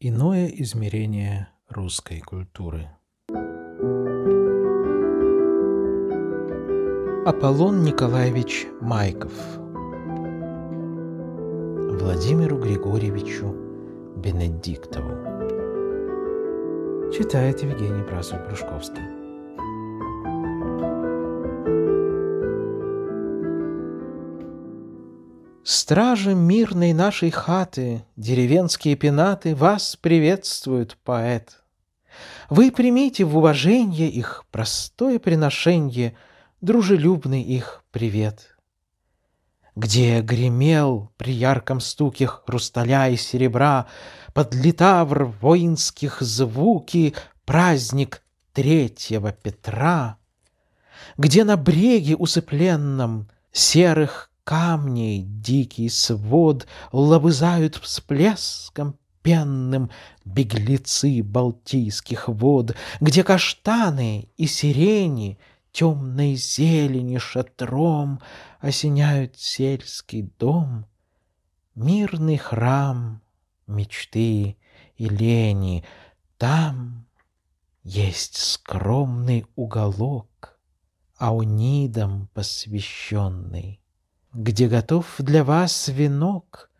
Иное измерение русской культуры. Аполлон Николаевич Майков Владимиру Григорьевичу Бенедиктову Читает Евгений Брасов-Брюшковский Стражи мирной нашей хаты, деревенские пенаты, вас приветствуют, поэт. Вы примите в уважение их простое приношение, дружелюбный их привет. Где гремел при ярком стуке хрусталя и серебра, под литавр воинских звуки праздник третьего Петра, где на бреге усыпленном серых камней дикий свод лобызают всплеском пенным беглецы балтийских вод, где каштаны и сирени темной зелени шатром осеняют сельский дом, мирный храм мечты и лени. Там есть скромный уголок, аунидам посвященный где готов для вас венок,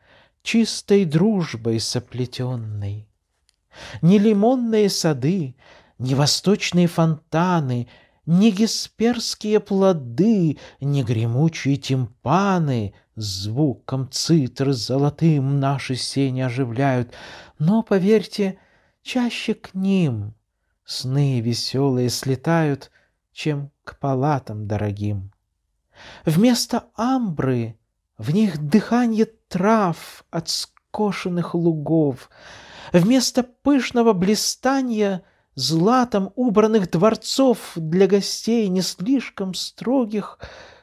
чистой дружбой соплетенный. Ни лимонные сады, ни восточные фонтаны, ни гесперские плоды, ни гремучие тимпаны звуком цитр золотым наши сени оживляют, но, поверьте, чаще к ним сны веселые слетают, чем к палатам дорогим. Вместо амбры в них дыхание трав от скошенных лугов. Вместо пышного блистания златом убранных дворцов для гостей не слишком строгих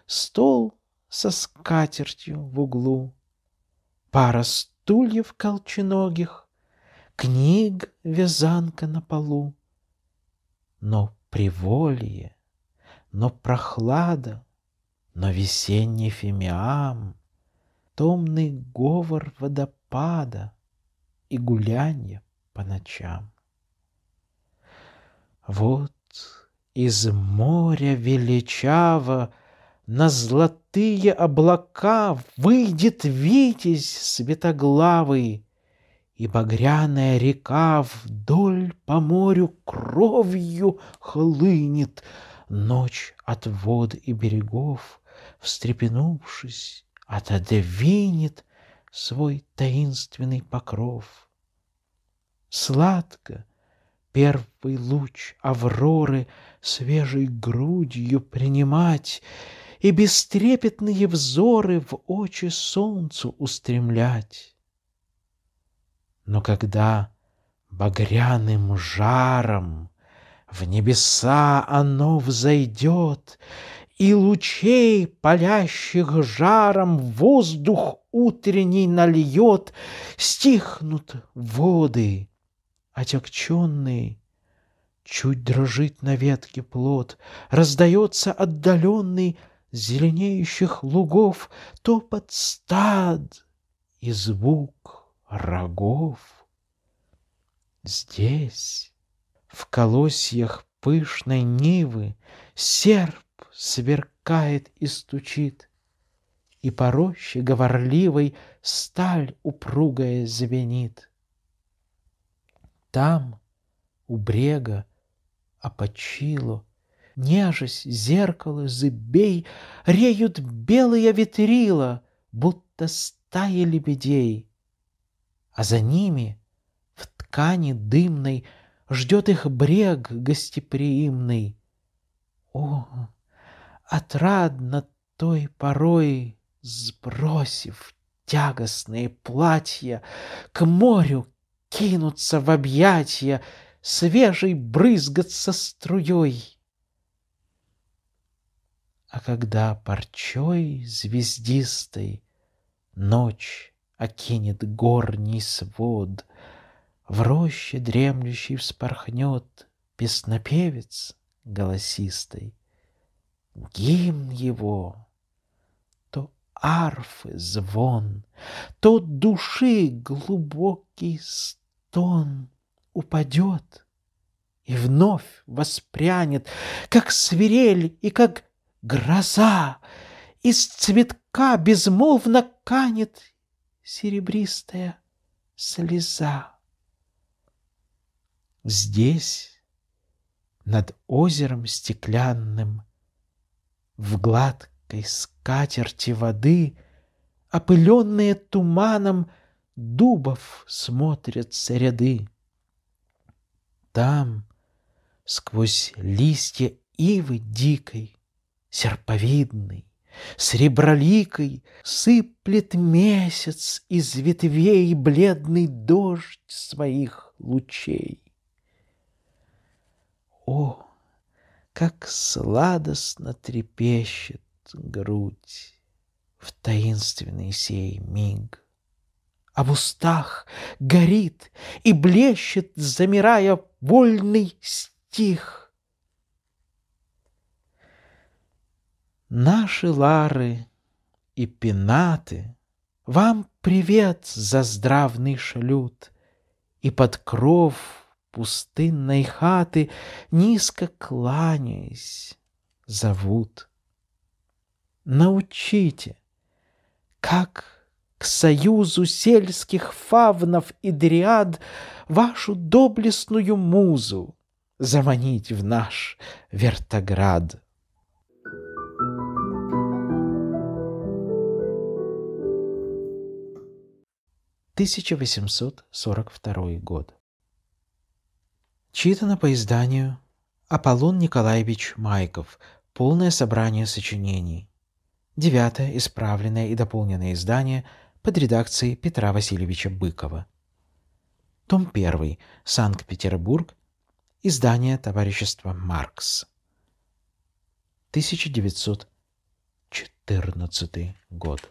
стол со скатертью в углу. Пара стульев колченогих, книг вязанка на полу. Но приволье, но прохлада, но весенний фимиам, Томный говор водопада И гулянье по ночам. Вот из моря величаво На золотые облака Выйдет витязь светоглавый, И багряная река вдоль по морю Кровью хлынет, Ночь от вод и берегов встрепенувшись, отодвинет свой таинственный покров. Сладко первый луч авроры свежей грудью принимать и бестрепетные взоры в очи солнцу устремлять. Но когда багряным жаром в небеса оно взойдет, и лучей, палящих жаром, воздух утренний нальет, стихнут воды, отягченные. Чуть дрожит на ветке плод, раздается отдаленный зеленеющих лугов топот стад и звук рогов. Здесь, в колосьях пышной нивы, серп сверкает и стучит, И по роще говорливой сталь упругая звенит. Там, у брега, опочило, Нежесть, зеркало, зыбей Реют белые ветрила, Будто стаи лебедей. А за ними в ткани дымной Ждет их брег гостеприимный. О, отрадно той порой, сбросив тягостные платья, к морю кинуться в объятия, свежий брызгаться струей. А когда парчой звездистой ночь окинет горний свод, в роще дремлющий вспорхнет песнопевец голосистый — гимн его. То арфы звон, то души глубокий стон упадет и вновь воспрянет, как свирель и как гроза. Из цветка безмолвно канет серебристая слеза. Здесь, над озером стеклянным, в гладкой скатерти воды, Опыленные туманом, Дубов смотрятся ряды. Там, сквозь листья ивы дикой, Серповидный, Среброликой сыплет месяц из ветвей бледный дождь своих лучей. О, как сладостно трепещет грудь в таинственный сей миг. А в устах горит и блещет, замирая, вольный стих. Наши лары и пенаты вам привет за здравный шлют, и под кров — пустынной хаты, Низко кланяясь, зовут. Научите, как к союзу сельских фавнов и дриад Вашу доблестную музу заманить в наш вертоград. Тысяча восемьсот сорок второй год. Читано по изданию Аполлон Николаевич Майков. Полное собрание сочинений. Девятое исправленное и дополненное издание под редакцией Петра Васильевича Быкова. Том 1. Санкт-Петербург. Издание товарищества Маркс. 1914 год.